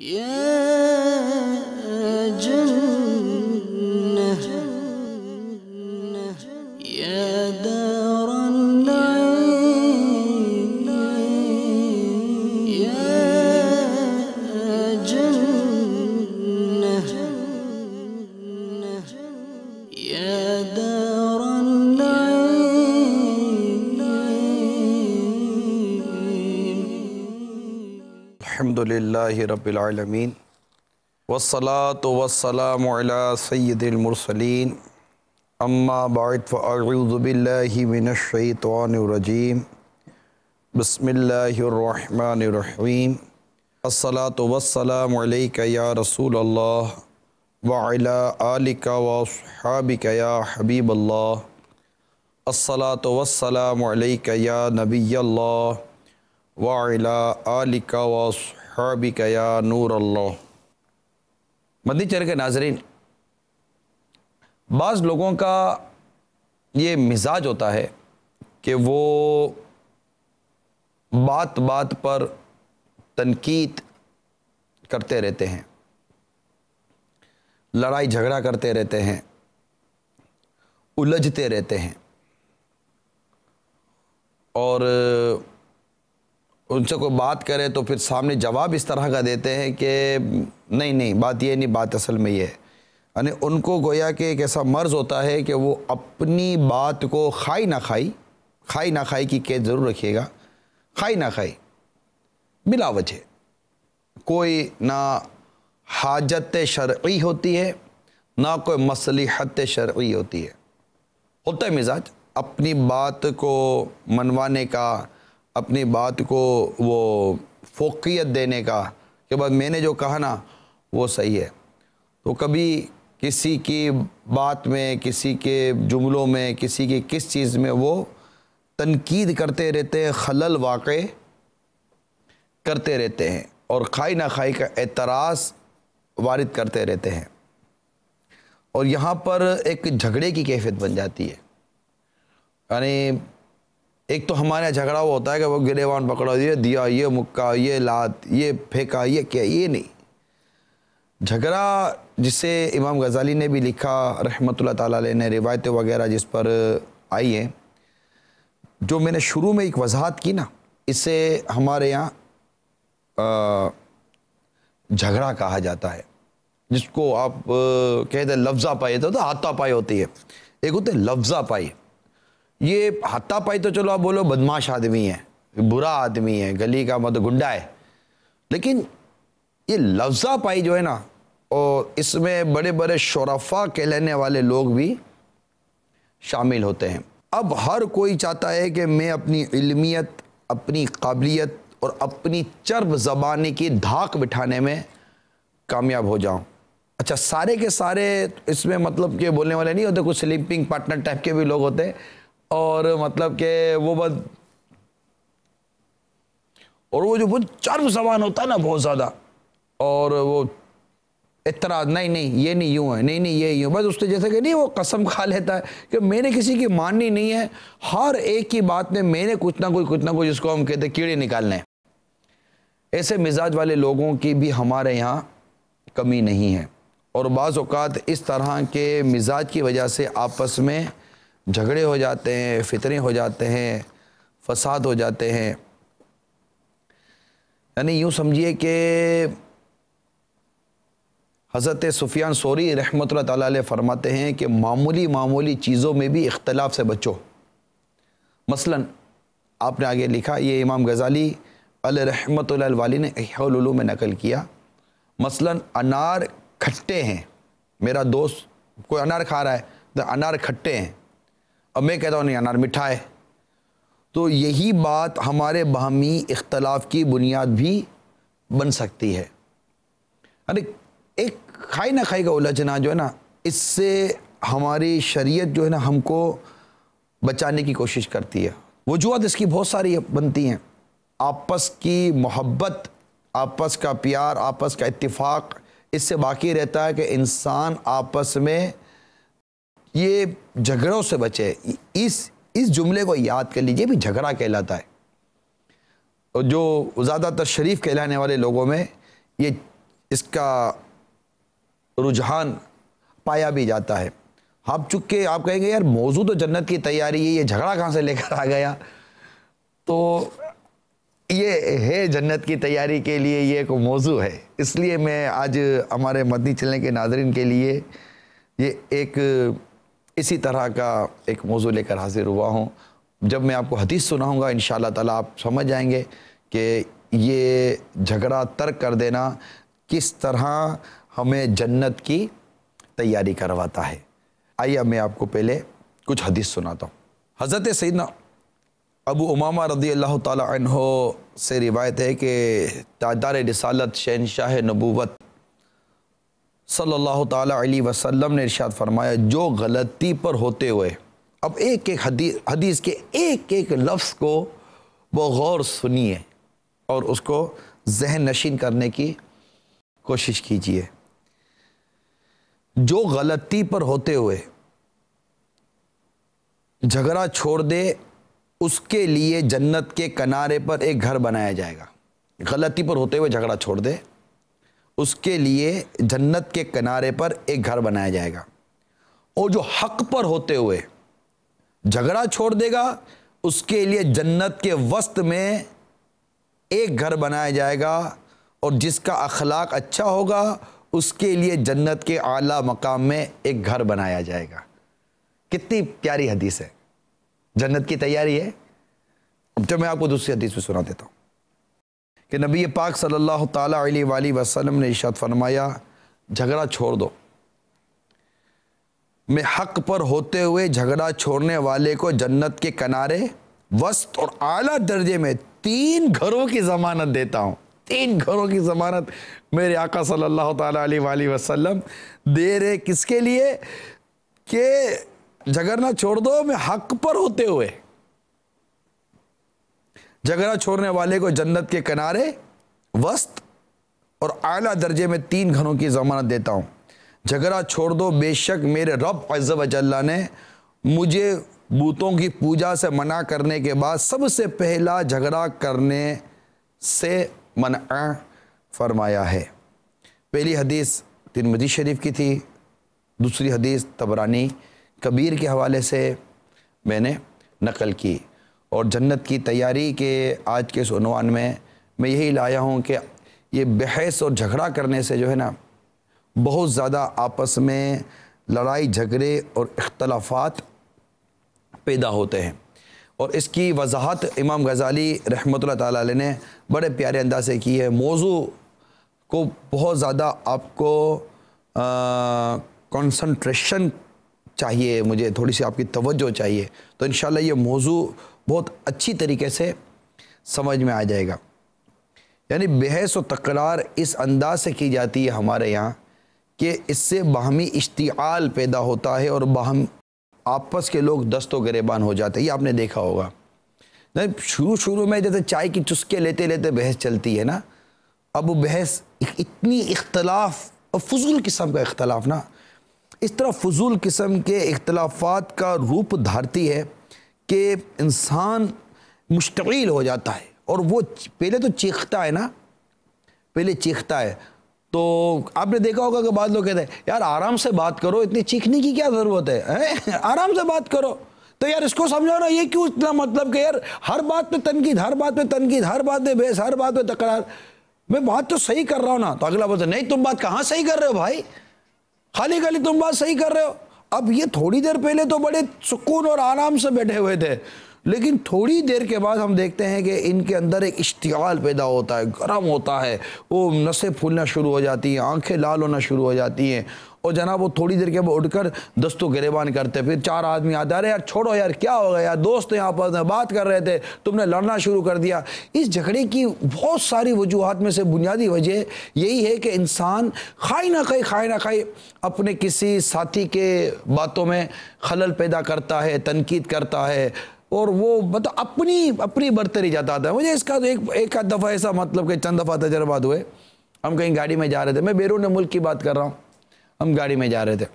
Yeah. अलहमदिल्लाबीआलमीन वसलात वसलाम सैदमरसलिन अम्मा बातफ़ुबिल्लिमिनशतवानरजीम बसमीम असलात वसलाम या रसूल अल्लाह वाला आलिका वहाबिका या हबीब अल्लाह असलात वसलाम या नबी अल्लाह वाला आलिका या नूर अल्लाह चर के नाजरीन बाज़ लोगों का ये मिजाज होता है कि वो बात बात पर तनकीद करते रहते हैं लड़ाई झगड़ा करते रहते हैं उलझते रहते हैं और उनसे को बात करें तो फिर सामने जवाब इस तरह का देते हैं कि नहीं नहीं बात यह नहीं बात असल में यह है और इनको گویا કે એક ایسا مرض ہوتا ہے کہ وہ اپنی بات کو ખાઈ ના ખાઈ ખાઈ ના ખાઈ કે જરૂર રખिएगा ખાઈ ના ખાઈ મિલાવચે કોઈ ના હાજત શરઈ હોતી હે ના કોઈ મસલીહત શરઈ હોતી હે ઉતે مزاج apni baat ko manwane ka अपनी बात को वो फोकियत देने का के बाद मैंने जो कहा ना वो सही है तो कभी किसी की बात में किसी के जुमलों में किसी की किस चीज़ में वो तनकीद करते रहते हैं खलल वाक़ करते रहते हैं और खाई ना खाई का एतराज़ वारद करते रहते हैं और यहाँ पर एक झगड़े की कैफियत बन जाती है यानी एक तो हमारे यहाँ झगड़ा हुआ होता है कि वो गिरेवान पकड़ो ये दिया ये मुक्का ये लात ये फेंका ये क्या ये नहीं झगड़ा जिसे इमाम गज़ाली ने भी लिखा रहमत ताली ने रिवायतें वगैरह जिस पर आई हैं जो मैंने शुरू में एक वजाहत की ना इसे हमारे यहाँ झगड़ा कहा जाता है जिसको आप कहते हैं लफ्ज़ा पाई तो, तो हाथा पाई होती है एक होते लफ्ज़ा पाई ये हत्ता पाई तो चलो आप बोलो बदमाश आदमी है बुरा आदमी है गली का मतलब गुंडा है लेकिन ये लफ्जा पाई जो है ना और इसमें बड़े बड़े शोरफा कहलाने वाले लोग भी शामिल होते हैं अब हर कोई चाहता है कि मैं अपनी इलमियत अपनी काबिलियत और अपनी चर्ब जबानी की धाक बिठाने में कामयाब हो जाऊं अच्छा सारे के सारे इसमें मतलब के बोलने वाले नहीं होते कुछ स्लीपिंग पार्टनर टाइप के भी लोग होते हैं और मतलब के वो बस और वो जो बहुत चर्म सामान होता है ना बहुत ज़्यादा और वो इतराज नहीं नहीं ये नहीं यूँ है नहीं नहीं ये यूँ बस उसने जैसे कि नहीं वो कसम खा लेता है कि मैंने किसी की माननी नहीं है हर एक की बात में मैंने कुछ ना कुछ कुछ ना कुछ जिसको हम कहते कीड़े निकालने ऐसे मिजाज वाले लोगों की भी हमारे यहाँ कमी नहीं है और बाज़ अवत इस तरह के मिजाज की वजह से आपस में झगड़े हो जाते हैं फितने हो जाते हैं फसाद हो जाते हैं यानी यूँ समझिए कि हज़रत सुफियान सोरी रहमत ताल फरमाते हैं कि मामूली मामूली चीज़ों में भी इख्तलाफ से बचो मसलन आपने आगे लिखा ये इमाम गज़ाली अल रहमत वाली ने अहलू में नकल किया मसलन अनार खट्टे हैं मेरा दोस्त कोई अनार खा रहा है तो अनार खट्टे हैं अब मैं कहता हूँ नहीं अनार मिठा है तो यही बात हमारे बाहमी इख्तलाफ की बुनियाद भी बन सकती है अरे एक खाई ना खाई का उलझना जो है ना इससे हमारी शरीयत जो है ना हमको बचाने की कोशिश करती है वजूहत इसकी बहुत सारी बनती हैं आपस की मोहब्बत आपस का प्यार आपस का इत्तेफाक इससे बाकी रहता है कि इंसान आपस में ये झगड़ों से बचे इस इस जुमले को याद कर लीजिए भी झगड़ा कहलाता है और जो ज़्यादातर शरीफ कहलाने वाले लोगों में ये इसका रुझान पाया भी जाता है आप चुके आप कहेंगे यार मौजू तो जन्नत की तैयारी है ये झगड़ा कहाँ से लेकर आ गया तो ये है जन्नत की तैयारी के लिए ये एक मौजू है इसलिए मैं आज हमारे मदनी चलने के नाजरन के लिए ये एक इसी तरह का एक मौजू लेकर हाजिर हुआ हूँ जब मैं आपको हदीस सुनाऊँगा इन तला आप समझ जाएंगे कि ये झगड़ा तर्क कर देना किस तरह हमें जन्नत की तैयारी करवाता है आइए मैं आपको पहले कुछ हदीस सुनाता हूँ हज़रत सैदना अबू उमामा रदी अल्लाह तहो से रिवायत है कि तादार रसालत शहनशाह नबूवत सल्लल्लाहु अलैहि वसल्लम ने इरशाद फरमाया जो गलती पर होते हुए अब एक एक हदीस हदीस के एक एक लफ्ज़ को गौर सुनिए और उसको जहन नशीन करने की कोशिश कीजिए जो गलती पर होते हुए झगड़ा छोड़ दे उसके लिए जन्नत के किनारे पर एक घर बनाया जाएगा गलती पर होते हुए झगड़ा छोड़ दे उसके लिए जन्नत के किनारे पर एक घर बनाया जाएगा और जो हक पर होते हुए झगड़ा छोड़ देगा उसके लिए जन्नत के वस्त में एक घर बनाया जाएगा और जिसका अखलाक अच्छा होगा उसके लिए जन्नत के आला मकाम में एक घर बनाया जाएगा कितनी प्यारी हदीस है जन्नत की तैयारी है अब जब मैं आपको दूसरी हदीस में सुना देता हूँ कि नबी पाक सल्लल्लाहु अलैहि वसलम ने इशात फरमाया झगड़ा छोड़ दो मैं हक पर होते हुए झगड़ा छोड़ने वाले को जन्नत के किनारे वस्त और आला दर्जे में तीन घरों की जमानत देता हूँ तीन घरों की जमानत मेरे आका सल्लल्लाहु अलैहि वसल्लम दे रहे किसके लिए कि झगड़ना छोड़ दो मैं हक पर होते हुए झगड़ा छोड़ने वाले को जन्नत के किनारे वस्त और आला दर्जे में तीन घरों की जमानत देता हूँ झगड़ा छोड़ दो बेशक मेरे रब अज्जल्ला ने मुझे बूतों की पूजा से मना करने के बाद सबसे पहला झगड़ा करने से मना फरमाया है पहली हदीस मजीद शरीफ की थी दूसरी हदीस तबरानी कबीर के हवाले से मैंने नकल की और जन्नत की तैयारी के आज के इस उनवान में मैं यही लाया हूँ कि ये बहस और झगड़ा करने से जो है ना बहुत ज़्यादा आपस में लड़ाई झगड़े और इख्तलाफात पैदा होते हैं और इसकी वजाहत इमाम गज़ाली रहमत ताली ने बड़े प्यारे अंदाज से की है मौजू को बहुत ज़्यादा आपको कंसंट्रेशन चाहिए मुझे थोड़ी सी आपकी तवज्जो चाहिए तो इन ये मौजू बहुत अच्छी तरीके से समझ में आ जाएगा यानी बहस व तकरार इस अंदाज से की जाती है हमारे यहाँ कि इससे बाहमी इश्तियाल पैदा होता है और बाहम आपस के लोग दस्तो गरेबान हो जाते हैं ये आपने देखा होगा नहीं शुरू शुरू में जैसे चाय की चुस्के लेते लेते बहस चलती है ना अब वो बहस इतनी इख्तलाफ और फजूल किस्म का इख्तलाफ ना इस तरह फजूल किस्म के इख्तलाफात का रूप धारती है कि इंसान मुश्तिल हो जाता है और वो पहले तो चीखता है ना पहले चीखता है तो आपने देखा होगा कि बाद लोग कहते हैं यार आराम से बात करो इतनी चीखने की क्या ज़रूरत है, है? आराम से बात करो तो यार इसको समझो ना ये क्यों इतना मतलब कि यार हर बात पे तनकीद हर बात पे तनकीद हर बात पे बहस हर बात पे तकरार मैं बात तो सही कर रहा हूँ ना तो अगला बोलते नहीं तुम बात कहाँ सही कर रहे हो भाई खाली खाली तुम बात सही कर रहे हो अब ये थोड़ी देर पहले तो बड़े सुकून और आराम से बैठे हुए थे लेकिन थोड़ी देर के बाद हम देखते हैं कि इनके अंदर एक इश्तियाल पैदा होता है गर्म होता है वो नसें फूलना शुरू हो जाती हैं आंखें लाल होना शुरू हो जाती हैं और जनाब वो थोड़ी देर के बाद उठकर दस्तों गिरेबान करते फिर चार आदमी आते अरे यार छोड़ो यार क्या हो गया यार दोस्त यहाँ पर बात कर रहे थे तुमने लड़ना शुरू कर दिया इस झगड़े की बहुत सारी वजूहत में से बुनियादी वजह यही है कि इंसान खाई ना खाई खाई ना खाई अपने किसी साथी के बातों में खलल पैदा करता है तनकीद करता है और वो मतलब अपनी अपनी बरतरी जाता था मुझे इसका तो एक एक आध दफ़ा ऐसा मतलब कि चंद दफ़ा तजर्बा तो हुए हम कहीं गाड़ी में जा रहे थे मैं बैरून मुल्क की बात कर रहा हूँ हम गाड़ी में जा रहे थे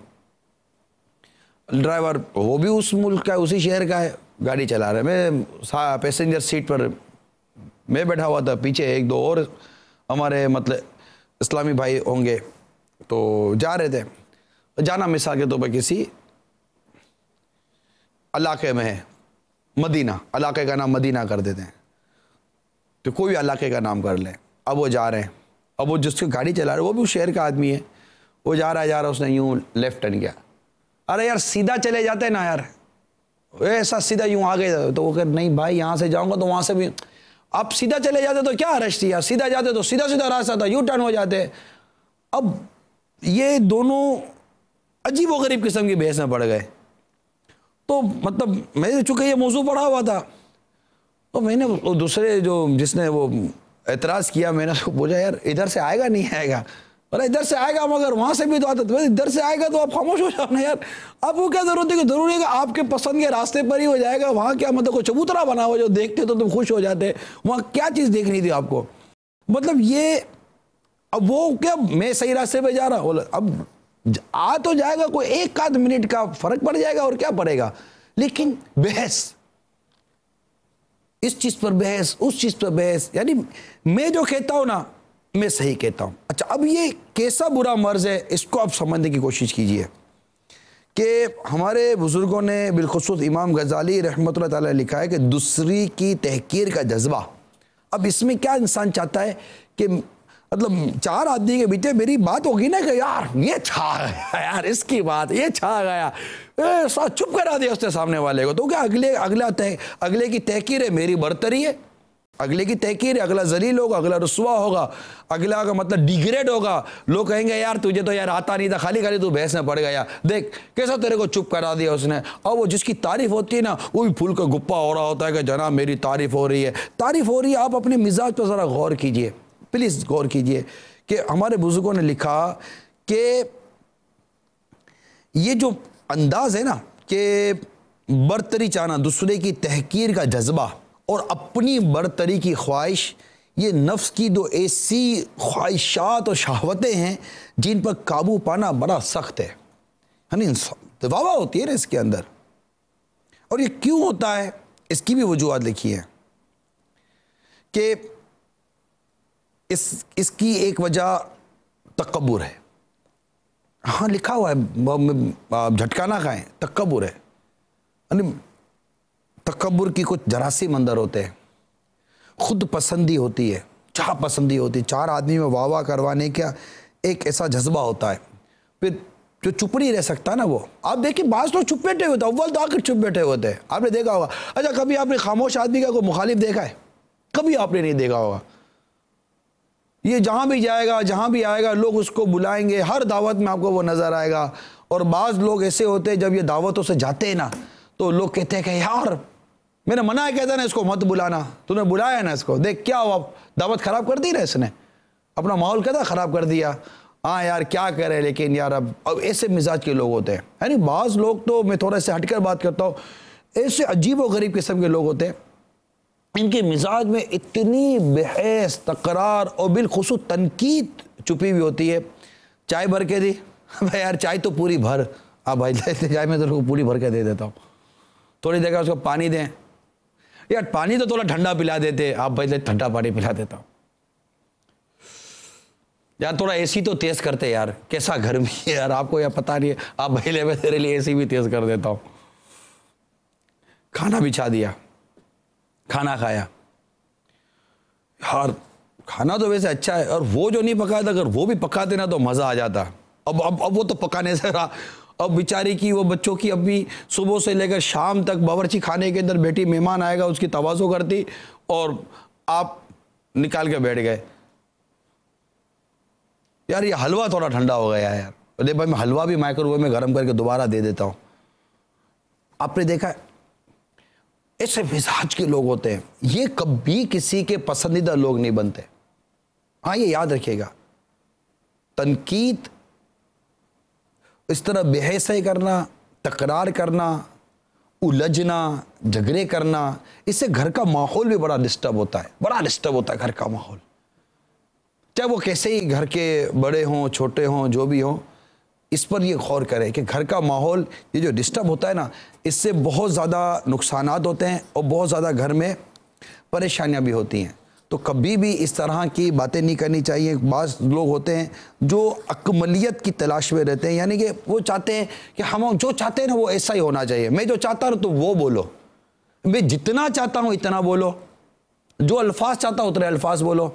ड्राइवर वो भी उस मुल्क का उसी शहर का है गाड़ी चला रहे मैं पैसेंजर सीट पर मैं बैठा हुआ था पीछे एक दो और हमारे मतलब इस्लामी भाई होंगे तो जा रहे थे जाना मिसाल के तौर तो पर किसी इलाके में है मदीना इलाके का नाम मदीना कर देते हैं तो कोई भी इलाके का नाम कर लें अब वो जा रहे हैं अब वो जिसकी गाड़ी चला रहे वो भी उस शहर का आदमी है वो जा रहा है जा रहा उसने यूं लेफ्ट टर्न किया अरे यार सीधा चले जाते ना यार ऐसा सीधा यूं गए तो वो कह नहीं भाई यहाँ से जाऊँगा तो वहाँ से भी अब सीधा चले जाते तो क्या रश थी यार सीधा जाते तो सीधा सीधा रास्ता था यू टर्न हो जाते अब ये दोनों अजीब व गरीब किस्म की बहस में पड़ गए तो मतलब मैं चूँकि ये मौजू पड़ा हुआ था तो मैंने दूसरे जो जिसने वो एतराज़ किया मैंने तो बोला यार इधर से आएगा नहीं आएगा बोला इधर से आएगा मगर वहाँ से भी तो आता तो इधर से आएगा तो आप खामोश हो जाओ ना यार वो क्या ज़रूरत है कि ज़रूरी है कि आपके पसंद के रास्ते पर ही हो जाएगा वहाँ क्या मतलब कोई चबूतरा बना हुआ जो देखते तो तुम खुश हो जाते वहाँ क्या चीज़ देखनी थी आपको मतलब ये अब वो क्या मैं सही रास्ते पर जा रहा हूँ अब आ तो जाएगा कोई एक आध मिनट का फर्क पड़ जाएगा और क्या पड़ेगा लेकिन बहस इस चीज़ पर बहस उस चीज़ पर बहस यानी मैं जो कहता हूं ना मैं सही कहता हूँ अच्छा अब ये कैसा बुरा मर्ज़ है इसको आप समझने की कोशिश कीजिए कि हमारे बुज़ुर्गों ने बिलखसूस इमाम गजाली रहमत लिखा है कि दूसरी की तहकीर का जज्बा अब इसमें क्या इंसान चाहता है कि मतलब चार आदमी के बीच मेरी बात होगी ना कि यार ये छा गया यार इसकी बात ये छा गया ऐसा चुप करा दिया उसने सामने वाले को तो क्या अगले अगला तह अगले की तहकीर है मेरी बरतरी है अगले की तहकीर अगला जलील होगा अगला रसुआ होगा अगला का मतलब डिग्रेड होगा लोग कहेंगे यार तुझे तो यार आता नहीं था खाली खाली तू भैंस में पड़ गया देख कैसा तेरे को चुप करा दिया उसने और वो जिसकी तारीफ होती है ना वो भी फूल का गुप्पा हो रहा होता है कि जना मेरी तारीफ हो रही है तारीफ हो रही है आप अपने मिजाज पर ज़रा गौर कीजिए प्लीज़ गौर कीजिए कि हमारे बुज़ुर्गों ने लिखा कि ये जो अंदाज़ है ना कि बरतरी चाहना दूसरे की तहकीर का जज्बा और अपनी बरतरी की ख्वाहिश ये नफ्स की दो ऐसी ख्वाहिशात और शहावतें हैं जिन पर काबू पाना बड़ा सख्त है यानी दबावा होती है ना इसके अंदर और ये क्यों होता है इसकी भी वजूहत लिखी है कि इस इसकी एक वजह तकबर है हाँ लिखा हुआ है झटका ना खाएं तकबर है यानी तकबर की कुछ जरासी मंदर होते हैं खुद पसंदी होती है चाह पसंदी होती है चार आदमी में वाह वाह करवाने का एक ऐसा जज्बा होता है फिर जो चुप नहीं रह सकता ना वो आप देखिए बाज तो चुप बैठे हुए थे अव्वल तो आकर चुप बैठे हुए थे आपने देखा होगा अच्छा कभी आपने खामोश आदमी का कोई मुखालिफ देखा है कभी आपने नहीं देखा होगा ये जहाँ भी जाएगा जहाँ भी आएगा लोग उसको बुलाएंगे हर दावत में आपको वो नज़र आएगा और बाज़ लोग ऐसे होते हैं जब ये दावतों से जाते हैं ना तो लोग कहते हैं कि यार मैंने मना किया था ना इसको मत बुलाना तूने बुलाया ना इसको देख क्या हुआ दावत ख़राब कर दी ना इसने अपना माहौल कैसा ख़राब कर दिया हाँ यार क्या करें लेकिन यार अब अब ऐसे मिजाज के लोग होते हैं यानी बाज़ लोग तो मैं थोड़ा से हटकर बात करता हूँ ऐसे अजीब व गरीब किस्म के लोग होते हैं इनके मिजाज में इतनी बहस तकरार और बिलखसूस तनकीद छुपी हुई होती है चाय भर के दी भाई यार चाय तो पूरी भर आप भाई चाय में तो पूरी भर के दे देता हूँ थोड़ी देर उसको पानी दें यार पानी तो थोड़ा ठंडा पिला देते आप भाई तो ठंडा पानी पिला देता हूँ यार थोड़ा एसी तो तेज करते यार कैसा गर्मी है यार आपको यार पता नहीं है आप भाई मैं तेरे लिए एसी भी तेज कर देता हूँ खाना बिछा दिया खाना खाया यार खाना तो वैसे अच्छा है और वो जो नहीं पकाया था अगर वो भी पकाते ना तो मज़ा आ जाता अब अब अब वो तो पकाने से रहा अब बेचारे की वो बच्चों की अभी सुबह से लेकर शाम तक बावरची खाने के अंदर बेटी मेहमान आएगा उसकी तवाज़ो करती और आप निकाल के बैठ गए यार ये हलवा थोड़ा ठंडा हो गया यार अरे भाई मैं हलवा भी माइक्रोवेव में गर्म करके दोबारा दे देता हूँ आपने देखा ऐसे मिजाज के लोग होते हैं ये कभी किसी के पसंदीदा लोग नहीं बनते हाँ ये याद रखिएगा तनकीद इस तरह बहसें करना तकरार करना उलझना झगड़े करना इससे घर का माहौल भी बड़ा डिस्टर्ब होता है बड़ा डिस्टर्ब होता है घर का माहौल चाहे वो कैसे ही घर के बड़े हों छोटे हों जो भी हों इस पर ये गौर करें कि घर का माहौल ये जो डिस्टर्ब होता है ना इससे बहुत ज़्यादा नुकसान होते हैं और बहुत ज़्यादा घर में परेशानियाँ भी होती हैं तो कभी भी इस तरह की बातें नहीं करनी चाहिए बाज़ लोग होते हैं जो अकमलियत की तलाश में रहते हैं यानी कि वो चाहते हैं कि हम जो चाहते हैं ना वो ऐसा ही होना चाहिए मैं जो चाहता हूँ तो वो बोलो मैं जितना चाहता हूँ इतना बोलो जो अल्फाज चाहता हूँ उतने अल्फाज बोलो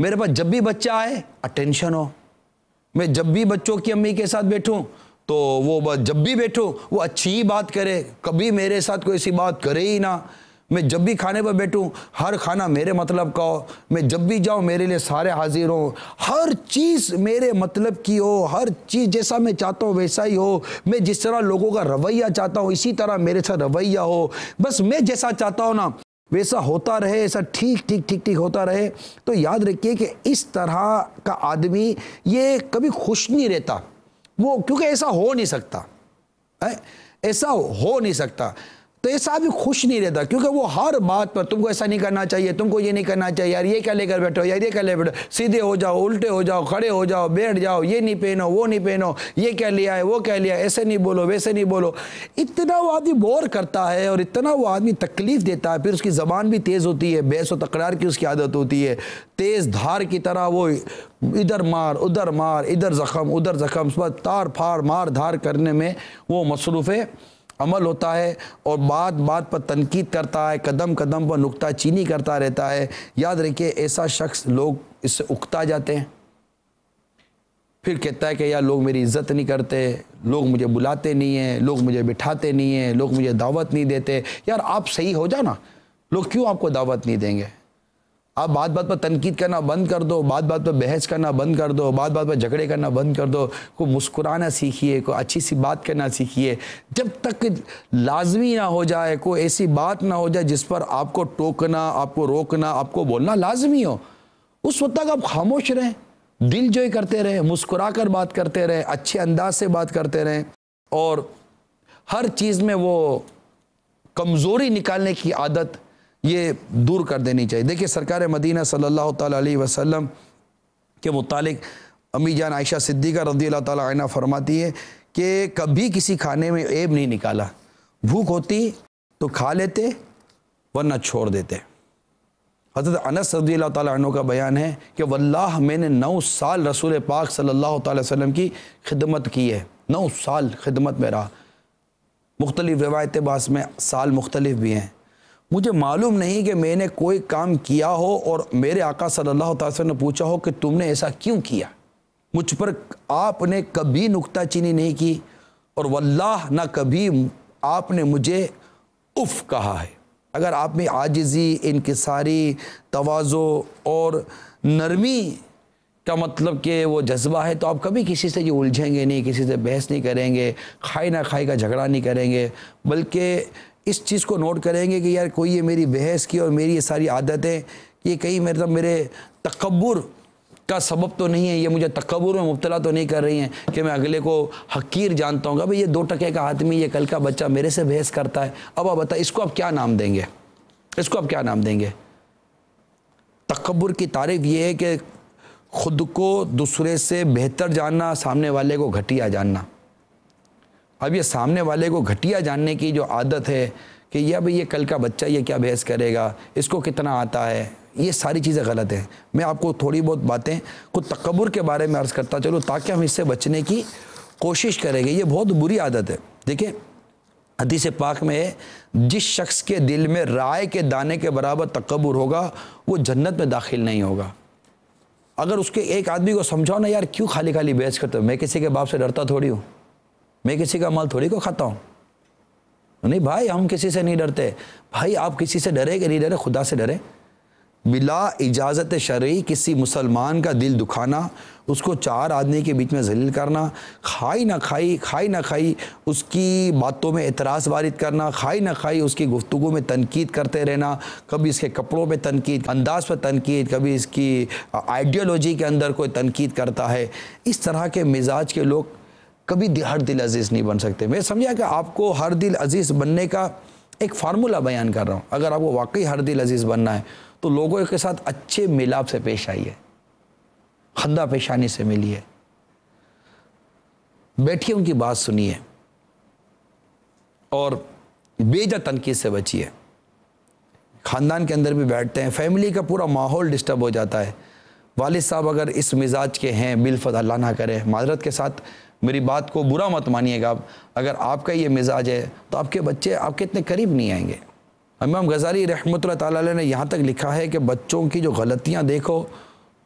मेरे पास जब भी बच्चा आए अटेंशन हो मैं जब भी बच्चों की अम्मी के साथ बैठूँ तो वो जब भी बैठूँ वो अच्छी ही बात करे कभी मेरे साथ कोई ऐसी बात करे ही ना मैं जब भी खाने पर बैठूं हर खाना मेरे मतलब का हो मैं जब भी जाऊं मेरे लिए सारे हाजिर हों हर चीज़ मेरे मतलब की हो हर चीज़ जैसा मैं चाहता हूँ वैसा ही हो मैं जिस तरह लोगों का रवैया चाहता हूँ इसी तरह मेरे साथ रवैया हो बस मैं जैसा चाहता हूँ ना वैसा होता रहे ऐसा ठीक ठीक ठीक ठीक होता रहे तो याद रखिए कि इस तरह का आदमी ये कभी खुश नहीं रहता वो क्योंकि ऐसा हो नहीं सकता है ऐसा हो नहीं सकता तो ये साहब खुश नहीं रहता क्योंकि वो हर बात पर तुमको ऐसा नहीं करना चाहिए तुमको ये नहीं करना चाहिए यार ये क्या लेकर बैठो यार ये क्या ले बैठो सीधे हो जाओ उल्टे हो जाओ खड़े हो जाओ बैठ जाओ ये नहीं पहनो वो नहीं पहनो ये क्या लिया है वो क्या लिया ऐसे नहीं बोलो वैसे नहीं बोलो इतना वो आदमी बोर करता है और इतना वो आदमी तकलीफ देता है फिर उसकी ज़बान भी तेज़ होती है बहस व तकरार की उसकी आदत होती है तेज़ धार की तरह वो इधर मार उधर मार इधर ज़ख़म उधर ज़ख़म उस पर तार फार मार धार करने में वो मसरूफ़ है अमल होता है और बात बात पर तनकीद करता है कदम कदम पर नुकता चीनी करता रहता है याद रखिए ऐसा शख्स लोग इससे उकता जाते हैं फिर कहता है कि यार लोग मेरी इज्जत नहीं करते लोग मुझे बुलाते नहीं हैं लोग मुझे बिठाते नहीं हैं लोग मुझे दावत नहीं देते यार आप सही हो जाना लोग क्यों आपको दावत नहीं देंगे आप बात बात पर तनकीद करना बंद कर दो बात बात पर बहस करना बंद कर दो बात बात पर झगड़े करना बंद कर दो को मुस्कुराना सीखिए को अच्छी सी बात करना सीखिए जब तक लाजमी ना हो जाए को ऐसी बात ना हो जाए जिस पर आपको टोकना आपको रोकना आपको बोलना लाजमी हो उस वक्त तक आप खामोश रहें दिल जोई करते रहें मुस्कुरा कर बात करते रहें अच्छे अंदाज से बात करते रहें और हर चीज़ में वो कमज़ोरी निकालने की आदत ये दूर कर देनी चाहिए देखिए सरकार मदीना सल्लल्लाहु अलैहि वसल्लम के मुतालिक अम्मी जान आयशा सिद्दीक़ा रदी अल्लाह फरमाती है कि कभी किसी खाने में ऐब नहीं निकाला भूख होती तो खा लेते वरना छोड़ देते हज़रत अनस रदी अल्लाह तु का बयान है कि वल्लाह मैंने नौ साल रसूल पाक सल्लल्लाहु अलैहि वसल्लम की खिदमत की है नौ साल खिदमत में रहा मुख्तलिफ़ रवायत बास में साल मुख्तलिफ भी हैं मुझे मालूम नहीं कि मैंने कोई काम किया हो और मेरे आका सल्लल्लाहु अलैहि वसल्लम ने पूछा हो कि तुमने ऐसा क्यों किया मुझ पर आपने कभी नुकता चीनी नहीं की और वल्लाह ना कभी आपने मुझे उफ़ कहा है अगर आप में आजिज़ी इनकसारी तोज़ो और नरमी का मतलब कि वो जज्बा है तो आप कभी किसी से ये उलझेंगे नहीं किसी से बहस नहीं करेंगे खाई ना खाई का झगड़ा नहीं करेंगे बल्कि इस चीज़ को नोट करेंगे कि यार कोई ये मेरी बहस की और मेरी ये सारी आदतें ये कहीं मेरे तो मेरे तकबर का सबब तो नहीं है ये मुझे तकबर में मुबतला तो नहीं कर रही हैं कि मैं अगले को हकीर जानता हूँ भाई ये दो टके का आदमी ये कल का बच्चा मेरे से बहस करता है अब आप बताए इसको आप क्या नाम देंगे इसको आप क्या नाम देंगे तकबर की तारीफ ये है कि ख़ुद को दूसरे से बेहतर जानना सामने वाले को घटिया जानना अब ये सामने वाले को घटिया जानने की जो आदत है कि यह भाई ये कल का बच्चा ये क्या बहस करेगा इसको कितना आता है ये सारी चीज़ें गलत हैं मैं आपको थोड़ी बहुत बातें कुछ तकबर के बारे में अर्ज़ करता चलो ताकि हम इससे बचने की कोशिश करेंगे ये बहुत बुरी आदत है देखिए हदीस पाक में है जिस शख्स के दिल में राय के दाने के बराबर तकबर होगा वो जन्नत में दाखिल नहीं होगा अगर उसके एक आदमी को समझाओ ना यार क्यों खाली खाली बेच करते मैं किसी के बाप से डरता थोड़ी हूँ मैं किसी का माल थोड़ी को खाता हूँ नहीं भाई हम किसी से नहीं डरते भाई आप किसी से डरे कि नहीं डरे खुदा से डरे बिला इजाज़त शर्य किसी मुसलमान का दिल दुखाना उसको चार आदमी के बीच में जलील करना खाई ना खाई खाई ना खाई उसकी बातों में एतराज़ वारिद करना खाई ना खाई उसकी गुफ्तु में तनकीद करते रहना कभी इसके कपड़ों पे तनकीद अंदाज पर तनकीद कभी इसकी आइडियोलॉजी के अंदर कोई तनकीद करता है इस तरह के मिजाज के लोग कभी हर दिल अजीज़ नहीं बन सकते मैं समझा कि आपको हर दिल अजीज़ बनने का एक फार्मूला बयान कर रहा हूँ अगर आपको वाकई हर दिल अजीज़ बनना है तो लोगों के साथ अच्छे मिलाप से पेश आइए खंदा पेशानी से मिलिए बैठिए उनकी बात सुनिए और बेजा तनकीद से बचिए ख़ानदान के अंदर भी बैठते हैं फैमिली का पूरा माहौल डिस्टर्ब हो जाता है वालिद साहब अगर इस मिजाज के हैं बिलफत अल्लाह ना करें माजरत के साथ मेरी बात को बुरा मत मानिएगा आप अगर आपका ये मिजाज है तो आपके बच्चे आपके इतने करीब नहीं आएंगे इमाम गजारी रहमत ने यहाँ तक लिखा है कि बच्चों की जो गलतियाँ देखो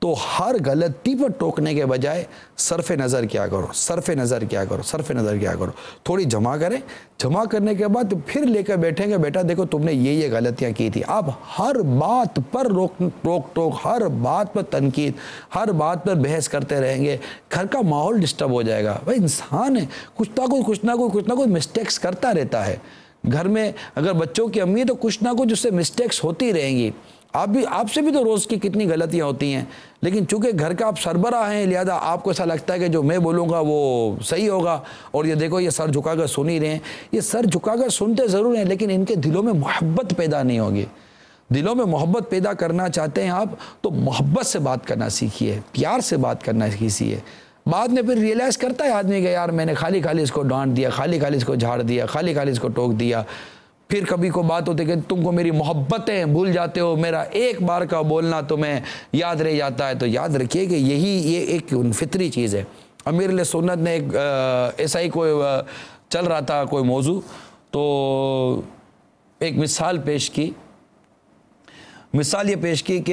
तो हर गलती पर टोकने के बजाय सरफ नज़र क्या करो सरफ नज़र क्या करो सरफ नज़र क्या करो थोड़ी जमा करें जमा करने के बाद फिर लेकर बैठेंगे बेटा देखो तुमने ये ये गलतियाँ की थी अब हर बात पर रोक टोक टोक हर बात पर तनकीद हर बात पर बहस करते रहेंगे घर का माहौल डिस्टर्ब हो जाएगा भाई इंसान है कुछ ना कुछ कुछ ना कुछ कुछ ना कुछ मिस्टेक्स करता रहता है घर में अगर बच्चों की अम्मी है तो कुछ ना कुछ उससे मिस्टेक्स होती रहेंगी आप भी आपसे भी तो रोज़ की कितनी गलतियाँ होती हैं लेकिन चूंकि घर का आप सरबरा हैं लिहाजा आपको ऐसा लगता है कि जो मैं बोलूँगा वो सही होगा और ये देखो ये सर झुकाकर सुन ही रहे हैं ये सर झुकाकर सुनते ज़रूर हैं लेकिन इनके दिलों में मोहब्बत पैदा नहीं होगी दिलों में मोहब्बत पैदा करना चाहते हैं आप तो मोहब्बत से बात करना सीखिए प्यार से बात करना सीखिए बाद में फिर रियलाइज़ करता है आदमी का यार मैंने खाली खाली इसको डांट दिया खाली खाली इसको झाड़ दिया खाली खाली इसको टोक दिया फिर कभी को बात होती है कि तुमको मेरी मोहब्बतें भूल जाते हो मेरा एक बार का बोलना तुम्हें याद रह जाता है तो याद रखिए कि यही ये एक फितरी चीज़ है अमीर सुन्नत ने एक ऐसा ही कोई चल रहा था कोई मौजू तो एक मिसाल पेश की मिसाल ये पेश की कि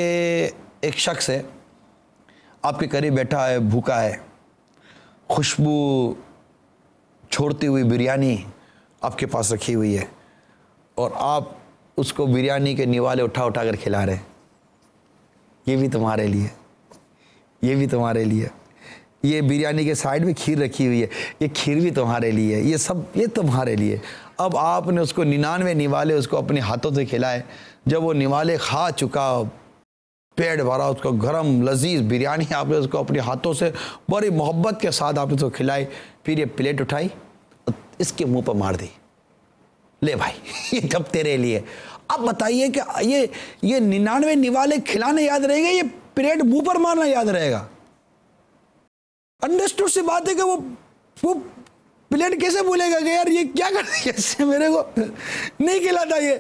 एक शख्स है आपके करीब बैठा है भूखा है खुशबू छोड़ती हुई बिरयानी आपके पास रखी हुई है और आप उसको बिरयानी के निवाले उठा उठा कर खिला रहे ये भी तुम्हारे लिए ये भी तुम्हारे लिए ये बिरयानी के साइड में खीर रखी हुई है ये खीर भी तुम्हारे लिए ये सब ये तुम्हारे लिए अब आपने उसको निन्यानवे निवाले उसको अपने हाथों से खिलाए जब वो निवाले खा चुका पेट भरा उसको गरम लजीज बिरयानी आपने उसको अपने हाथों से बड़ी मोहब्बत के साथ आपने उसको खिलाई फिर ये प्लेट उठाई इसके मुंह पर मार दी ले भाई ये जब तेरे लिए अब बताइए कि ये ये निन्यानवे निवाले खिलाने याद रहेगा ये पीरियड मुंह पर मारना याद रहेगा अंडरस्टूड सी बात है कि वो वो प्लेट कैसे बोलेगा कि यार ये क्या कर कैसे मेरे को नहीं खिलाता ये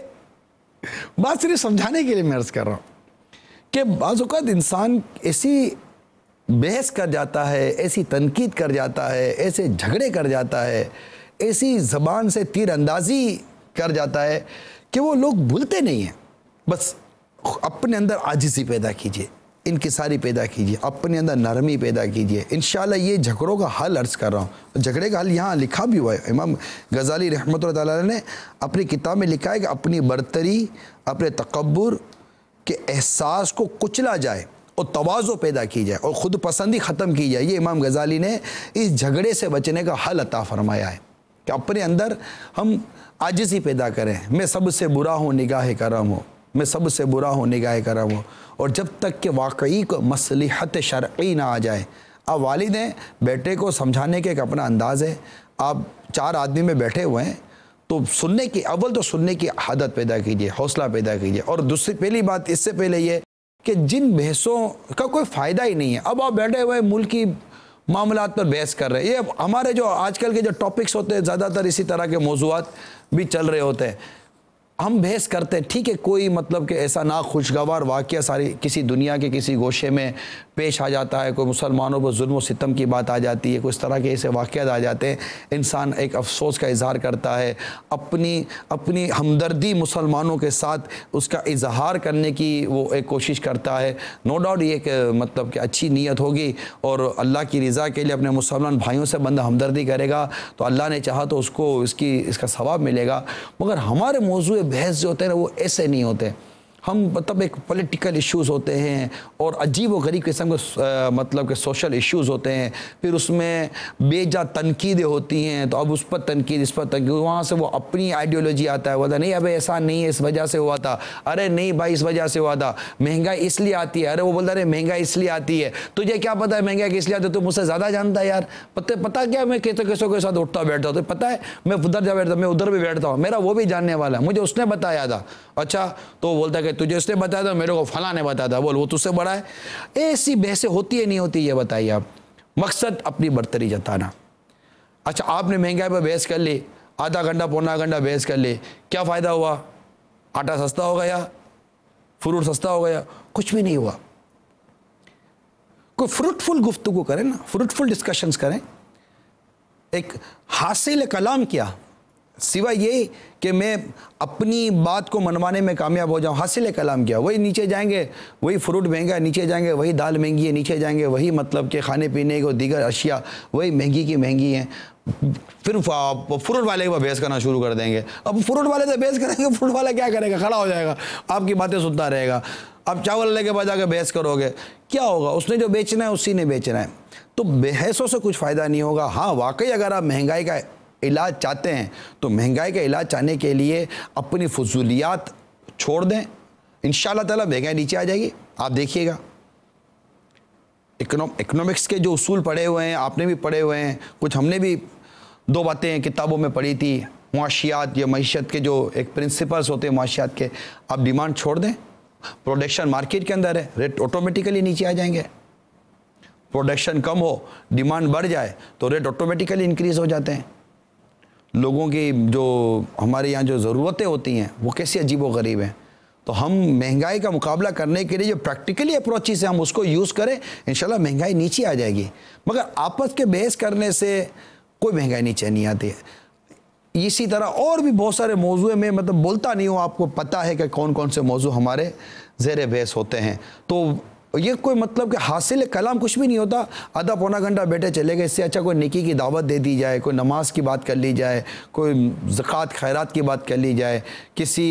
बात सिर्फ समझाने के लिए मैं अर्ज कर रहा हूं कि बाजुकात इंसान ऐसी बहस कर जाता है ऐसी तनकीद कर जाता है ऐसे झगड़े कर जाता है ऐसी ज़बान से तीर कर जाता है कि वो लोग भूलते नहीं हैं बस अपने अंदर आजिजी पैदा कीजिए इनकसारी पैदा कीजिए अपने अंदर नरमी पैदा कीजिए इन ये झगड़ों का हल अर्ज़ कर रहा हूँ झगड़े का हल यहाँ लिखा भी हुआ है इमाम गजाली रहमत ने अपनी किताब में लिखा है कि अपनी बरतरी अपने तकबर के एहसास को कुचला जाए और तोज़ो पैदा की जाए और ख़ुद पसंदी ख़त्म की जाए ये इमाम गजाली ने इस झगड़े से बचने का हल अता फरमाया है कि अपने अंदर हम आजिज़ी पैदा करें मैं सबसे बुरा हूँ निगाह करम हूँ मैं सबसे बुरा हूँ निगाह करम हूँ और जब तक कि वाकई को मसलहत शर्की ना आ जाए अब वालद हैं बेटे को समझाने के एक अपना अंदाज़ है आप चार आदमी में बैठे हुए हैं तो सुनने की अव्वल तो सुनने की आदत पैदा कीजिए हौसला पैदा कीजिए और दूसरी पहली बात इससे पहले ये कि जिन बहसों का कोई फ़ायदा ही नहीं है अब आप बैठे हुए मुल्क की मामला पर बहस कर रहे हैं ये हमारे जो आजकल के जो टॉपिक्स होते हैं ज़्यादातर इसी तरह के मौजूद भी चल रहे होते हैं हम बहस करते हैं ठीक है कोई मतलब कि ऐसा ना खुशगवार वाक्य सारी किसी दुनिया के किसी गोशे में पेश आ जाता है कोई मुसलमानों पर जुल्म सितम की बात आ जाती है कुछ तरह के ऐसे वाक़ आ जाते हैं इंसान एक अफसोस का इजहार करता है अपनी अपनी हमदर्दी मुसलमानों के साथ उसका इजहार करने की वो एक कोशिश करता है नो डाउट ये एक मतलब कि अच्छी नीयत होगी और अल्लाह की रज़ा के लिए अपने मुसलमान भाइयों से बंदा हमदर्दी करेगा तो अल्लाह ने चाहा तो उसको इसकी इसका सवाब मिलेगा मगर हमारे मौजू बहस जो होते हैं ना वो ऐसे नहीं होते हम मतलब एक पॉलिटिकल इश्यूज होते हैं और अजीब व गरीब किस्म के मतलब के सोशल इश्यूज होते हैं फिर उसमें बेजा तनकीदें होती हैं तो अब उस पर तनकीद इस पर तनकीद वहाँ से वो अपनी आइडियोलॉजी आता है बोलता नहीं अब ऐसा नहीं है इस वजह से हुआ था अरे नहीं भाई इस वजह से हुआ था महंगाई इसलिए आती है अरे वो बोलता अरे महंगाई इसलिए आती है तुझे क्या पता है महंगाई किस लिए आती है तो मुझसे ज़्यादा जानता है यार पता पता क्या मैं कैसे कैसे के साथ उठता बैठता हूँ तो पता है मैं उधर जा बैठता मैं उधर भी बैठता हूँ मेरा वो भी जानने वाला है मुझे उसने बताया था अच्छा तो बोलता है तुझे तो उसने बताया था मेरे को फला ने बताया था बोल वो तुझसे बड़ा है ऐसी बहसें होती है नहीं होती ये बताइए आप मकसद अपनी बर्तरी जताना अच्छा आपने महंगाई पर बहस कर ली आधा घंटा पौना घंटा बहस कर ली क्या फ़ायदा हुआ आटा सस्ता हो गया फ्रूट सस्ता हो गया कुछ भी नहीं हुआ कोई फ्रूटफुल गुफ्तु करें ना फ्रूटफुल डिस्कशंस करें एक हासिल कलाम किया सिवाय ये कि मैं अपनी बात को मनवाने में कामयाब हो जाऊँ हासिल कलाम क्या वही नीचे जाएंगे वही फ्रूट महंगा नीचे जाएंगे वही दाल महंगी है नीचे जाएंगे वही मतलब के खाने पीने को दीगर अशिया वही महंगी की महंगी हैं फिर फ्रूट वाले को बहस करना शुरू कर देंगे अब फ्रूट वाले से बहस करेंगे फ्रूट वाला क्या करेगा खड़ा हो जाएगा आपकी बातें सुनता रहेगा अब चावल लेके बाद जाकर बहस करोगे क्या होगा उसने जो बेचना है उसी ने बेचना है तो बहसों से कुछ फ़ायदा नहीं होगा हाँ वाकई अगर आप महंगाई का इलाज चाहते हैं तो महंगाई का इलाज चाहने के लिए अपनी फजूलियात छोड़ दें इन ताला महंगाई नीचे आ जाएगी आप देखिएगा इकोनॉमिक्स के जो असूल पढ़े हुए हैं आपने भी पढ़े हुए हैं कुछ हमने भी दो बातें किताबों में पढ़ी थी माशियात या मीशत के जो एक प्रिंसिपल्स होते हैं माशियात के आप डिमांड छोड़ दें प्रोडक्शन मार्केट के अंदर है रेट ऑटोमेटिकली नीचे आ जाएंगे प्रोडक्शन कम हो डिमांड बढ़ जाए तो रेट ऑटोमेटिकली इंक्रीज़ हो जाते हैं लोगों की जो हमारे यहाँ जो ज़रूरतें होती हैं वो कैसे अजीब व गरीब हैं तो हम महंगाई का मुकाबला करने के लिए जो प्रैक्टिकली अप्रोचेस हैं हम उसको यूज़ करें इन महंगाई नीचे आ जाएगी मगर आपस के बहस करने से कोई महंगाई नीचे नहीं आती है इसी तरह और भी बहुत सारे मौजू में मतलब बोलता नहीं हूँ आपको पता है कि कौन कौन से मौजू हमारे जेर बहस होते हैं तो ये कोई मतलब कि हासिल कलाम कुछ भी नहीं होता आधा पौना घंटा बैठे चले गए इससे अच्छा कोई निकी की दावत दे दी जाए कोई नमाज की बात कर ली जाए कोई ज़क़़त खैरात की बात कर ली जाए किसी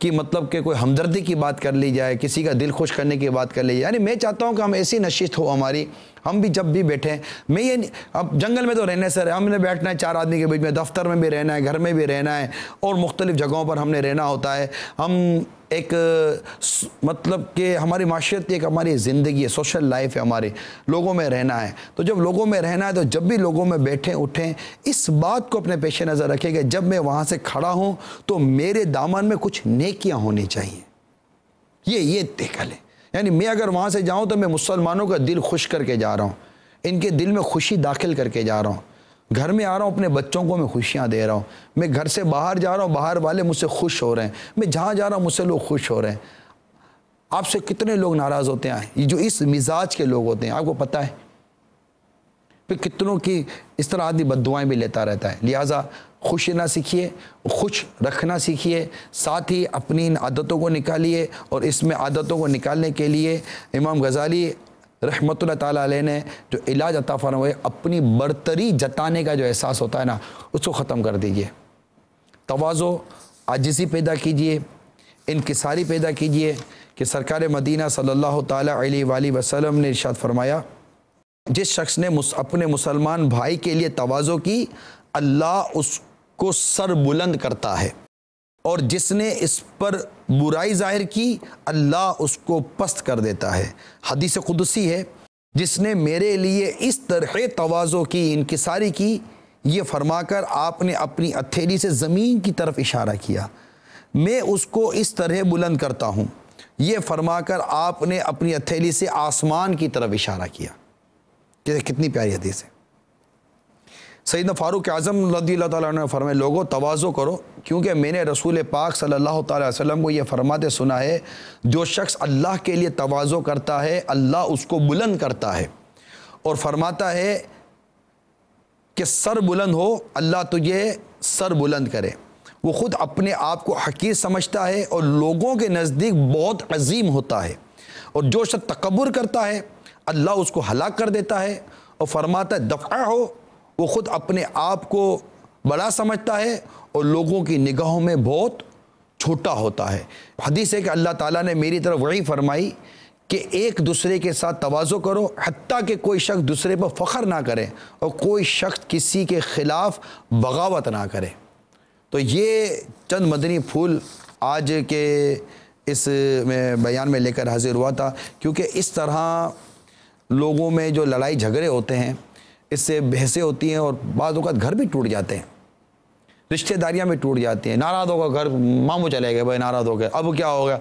की मतलब कि कोई हमदर्दी की बात कर ली जाए किसी का दिल खुश करने की बात कर ली जाए यानी मैं चाहता हूँ कि हम ऐसी नशिश हो हमारी हम भी जब भी बैठे मैं ये अब जंगल में तो रहने सर हमने बैठना है चार आदमी के बीच में दफ्तर में भी रहना है घर में भी रहना है और मुख्तलिफ़ जगहों पर हमने रहना होता है हम एक मतलब कि हमारी माशियत एक हमारी ज़िंदगी है सोशल लाइफ है हमारी लोगों में रहना है तो जब लोगों में रहना है तो जब भी लोगों में बैठें उठें इस बात को अपने पेश नज़र रखें कि जब मैं वहाँ से खड़ा हूँ तो मेरे दामन में कुछ नेकियाँ होनी चाहिए ये ये देखा लें यानी मैं अगर वहाँ से जाऊँ तो मैं मुसलमानों का दिल खुश करके जा रहा हूँ इनके दिल में खुशी दाखिल करके जा रहा हूँ घर में आ रहा हूँ अपने बच्चों को मैं खुशियाँ दे रहा हूँ मैं घर से बाहर जा रहा हूँ बाहर वाले मुझसे खुश हो रहे हैं मैं जहाँ जा रहा हूँ मुझसे लोग खुश हो रहे हैं आपसे कितने लोग नाराज़ होते हैं ये जो इस मिजाज के लोग होते हैं आपको पता है फिर कितनों की इस तरह आदमी बद भी लेता रहता है लिहाजा खुश रहना सीखिए खुश रखना सीखिए साथ ही अपनी इन आदतों को निकालिए और इसमें आदतों को निकालने के लिए इमाम गज़ाली रहमत ताली ने जो इलाज अता फरमाए अपनी बरतरी जताने का जो एहसास होता है ना उसको ख़त्म कर दीजिए तोज़ो आजिज़ी पैदा कीजिए इनकसारी पैदा कीजिए कि सरकार मदीना सल्लल्लाहु अलैहि वसल्लम ने इरशाद फरमाया जिस शख्स ने मुस, अपने मुसलमान भाई के लिए तोज़ो की अल्लाह उस को सर बुलंद करता है और जिसने इस पर बुराई जाहिर की अल्लाह उसको पस्त कर देता है हदीस खुदसी है जिसने मेरे लिए इस तरह तोज़ो की इनकसारी की ये फरमाकर आपने अपनी हथेली से ज़मीन की तरफ इशारा किया मैं उसको इस तरह बुलंद करता हूँ ये फरमाकर आपने अपनी हथेली से आसमान की तरफ इशारा किया कितनी प्यारी हदीस है सईद फ़ारूक आज़म रदी ने फरमाए लोगों तोज़ो करो क्योंकि मैंने रसूल पाक सल्लल्लाहु अलैहि वसल्लम को ये फरमाते सुना है जो शख्स अल्लाह के लिए तोज़ो करता है अल्लाह उसको बुलंद करता है और फरमाता है कि सर बुलंद हो अल्लाह तुझे सर बुलंद करे वो ख़ुद अपने आप को हकीर समझता है और लोगों के नज़दीक बहुत अजीम होता है और जो शख्स तकबर करता है अल्लाह उसको हलाक कर देता है और फरमाता है दफ़ा हो वो खुद अपने आप को बड़ा समझता है और लोगों की निगाहों में बहुत छोटा होता है हदीस है कि अल्लाह ताला ने मेरी तरफ वही फरमाई कि एक दूसरे के साथ तोज़ो करो हती कि कोई शख्स दूसरे पर फ़ख्र ना करे और कोई शख्स किसी के ख़िलाफ़ बगावत ना करे तो ये चंद मदनी फूल आज के इस में बयान में लेकर हाजिर हुआ था क्योंकि इस तरह लोगों में जो लड़ाई झगड़े होते हैं इससे बहसें होती हैं और बाद घर भी टूट जाते हैं रिश्तेदारियाँ भी टूट जाती हैं नाराज़ होगा घर मामू चले गए भाई नाराज़ हो गए अब क्या हो गया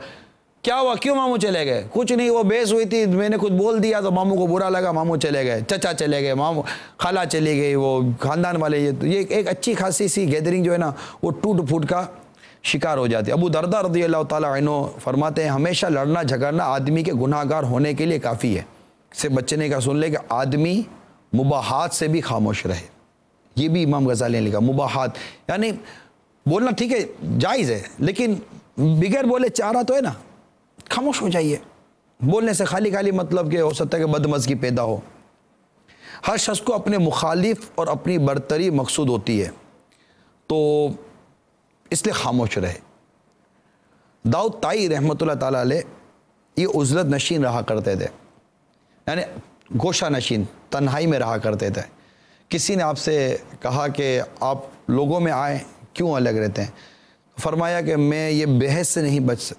क्या हुआ क्यों मामू चले गए कुछ नहीं वो बेस हुई थी मैंने कुछ बोल दिया तो मामू को बुरा लगा मामू चले गए चचा चले गए मामू खाला चली गई वो खानदान वाले ये ये एक अच्छी खासी सी गैदरिंग जो है ना वो टूट फूट का शिकार हो जाती है अबू दरदा रदी अल्लाह तनो फरमाते हैं हमेशा लड़ना झगड़ना आदमी के गुनाहगार होने के लिए काफ़ी है इससे बचने का सुन ले कि आदमी मुबाहत से भी खामोश रहे ये भी इमाम गजाली ने लिखा मुबाहत यानी बोलना ठीक है जायज़ है लेकिन बगैर बोले चारा तो है ना खामोश हो जाइए बोलने से खाली खाली मतलब कि हो सकता है कि बदमजगी पैदा हो हर शख्स को अपने मुखालिफ और अपनी बरतरी मकसूद होती है तो इसलिए खामोश रहे दाऊद ताई रहमत ला ये उजरत नशीन रहा करते थे यानी गोशा नशीन तन्हाई में रहा करते थे किसी ने आपसे कहा कि आप लोगों में आए क्यों अलग रहते हैं फरमाया कि मैं ये बहस से नहीं बच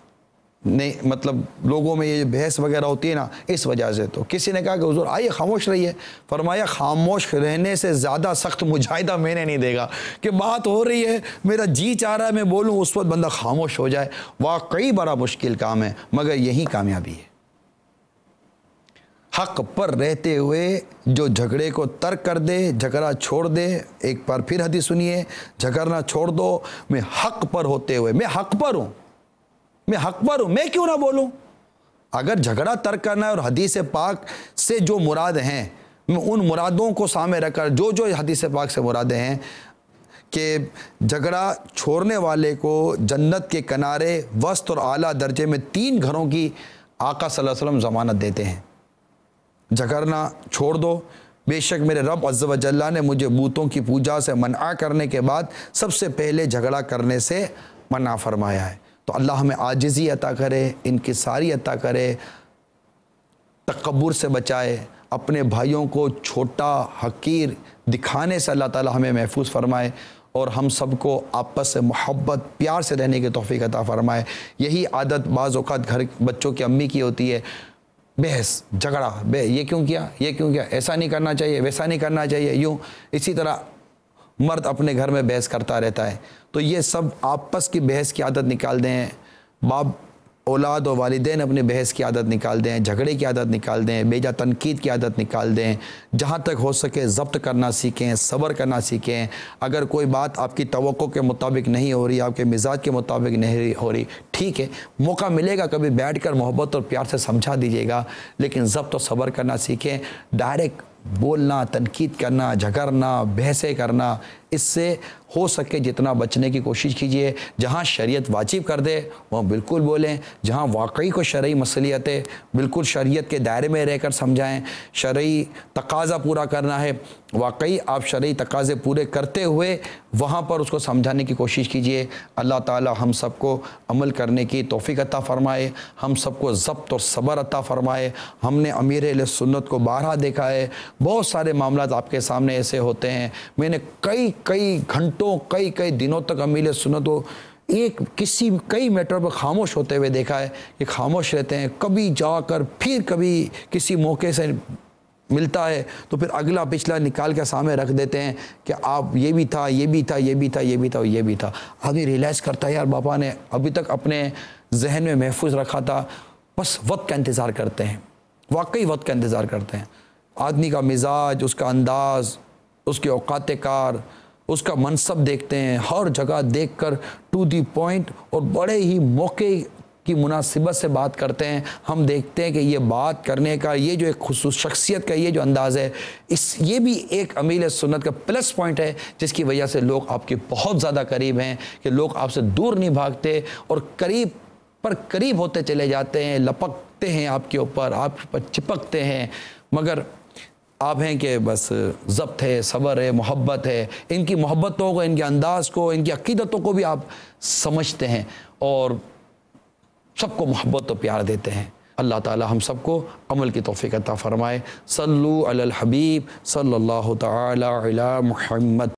नहीं मतलब लोगों में ये बहस वगैरह होती है ना इस वजह से तो किसी ने कहा कि हजूर आइए खामोश रहिए फरमाया खामोश रहने से ज़्यादा सख्त मुजाहिदा मैंने नहीं देगा कि बात हो रही है मेरा जी चाह रहा है मैं बोलूँ उस वक्त बंदा खामोश हो जाए वाकई बड़ा मुश्किल काम है मगर यही कामयाबी है हक पर रहते हुए जो झगड़े को तर्क कर दे झगड़ा छोड़ दे एक बार फिर हदी सुनिए झगड़ना छोड़ दो मैं हक पर होते हुए मैं हक पर हूँ मैं हक पर हूँ मैं क्यों ना बोलूँ अगर झगड़ा तर्क करना है और हदीस पाक से जो मुराद हैं मैं उन मुरादों को सामने रखकर जो जो हदीस पाक से मुरादें हैं कि झगड़ा छोड़ने वाले को जन्नत के किनारे वस्त और आला दर्जे में तीन घरों की आका सल्लल्लाहु अलैहि वसल्लम जमानत देते हैं झगड़ना छोड़ दो बेशक मेरे रब अज्जवजल्ला ने मुझे बूतों की पूजा से मना करने के बाद सबसे पहले झगड़ा करने से मना फरमाया है तो अल्लाह हमें आजिज़ी अता करे इनकी सारी अता करे तकबर से बचाए अपने भाइयों को छोटा हकीर दिखाने से अल्लाह ताला हमें महफूज फरमाए और हम सबको आपस से मोहब्बत प्यार से रहने की तोफ़ी अता फ़रमाए यही आदत बाज़ात घर बच्चों की अम्मी की होती है बहस झगड़ा बे ये क्यों किया ये क्यों किया ऐसा नहीं करना चाहिए वैसा नहीं करना चाहिए यूँ इसी तरह मर्द अपने घर में बहस करता रहता है तो ये सब आपस की बहस की आदत निकाल दें बाप औलाद और वालदेन अपने बहस की आदत निकाल दें झगड़े की आदत निकाल दें बेजा तनकीद की आदत निकाल दें जहाँ तक हो सके जब्त करना सीखें सब्र करना सीखें अगर कोई बात आपकी तो के मुताबिक नहीं हो रही आपके मिजाज के मुताबिक नहीं हो रही ठीक है मौका मिलेगा कभी बैठ कर मोहब्बत और प्यार से समझा दीजिएगा लेकिन जब्त और सब्र करना सीखें डायरेक्ट बोलना तनकीद करना झगड़ना बहसें करना इससे हो सके जितना बचने की कोशिश कीजिए जहाँ शरीयत वाजिब कर दे वहाँ बिल्कुल बोलें जहाँ वाकई को शरय मसलियत है बिल्कुल शरीयत के दायरे में रहकर समझाएं शरय तकाज़ा पूरा करना है वाकई आप शरय तकाज़े पूरे करते हुए वहाँ पर उसको समझाने की कोशिश कीजिए अल्लाह ताला हम सबको अमल करने की तोफ़ी अता फ़रमाए हम सबको जब्त और सब्र अता फ़रमाए हमने अमीर सुन्नत को बारहा देखा है बहुत सारे मामला आपके सामने ऐसे होते हैं मैंने कई कई घंटों कई कई दिनों तक अमीर सुन्नत को एक किसी कई मैटर पर खामोश होते हुए देखा है कि खामोश रहते हैं कभी जाकर फिर कभी किसी मौके से मिलता है तो फिर अगला पिछला निकाल के सामने रख देते हैं कि आप ये भी था ये भी था ये भी था ये भी था ये भी था आदमी रियलाइज़ करता है यार बापा ने अभी तक अपने जहन में महफूज रखा था बस वक्त का इंतज़ार करते हैं वाकई वक्त का इंतज़ार करते हैं आदमी का मिजाज उसका अंदाज उसके अवकात कार उसका मनसब देखते हैं हर जगह देख कर टू दी पॉइंट और बड़े ही मौके की मुनासिबत से बात करते हैं हम देखते हैं कि ये बात करने का ये जो एक खसूस शख्सियत का ये जो अंदाज़ है इस ये भी एक अमील सुन्नत का प्लस पॉइंट है जिसकी वजह से लोग आपके बहुत ज़्यादा करीब हैं कि लोग आपसे दूर नहीं भागते और करीब पर करीब होते चले जाते हैं लपकते हैं आपके ऊपर आप पर चिपकते हैं मगर आप हैं कि बस जब्त है सब्र है मोहब्बत है इनकी मोहब्बतों को इनके अंदाज़ को इनकी अकीदतों को भी आप समझते हैं और सबको मोहब्बत और प्यार देते हैं अल्लाह ताला हम सबको अमल की तोफ़ी का फ़रमाए सल्लू अल हबीब सल्लल्लाहु ताला अला मुहम्मद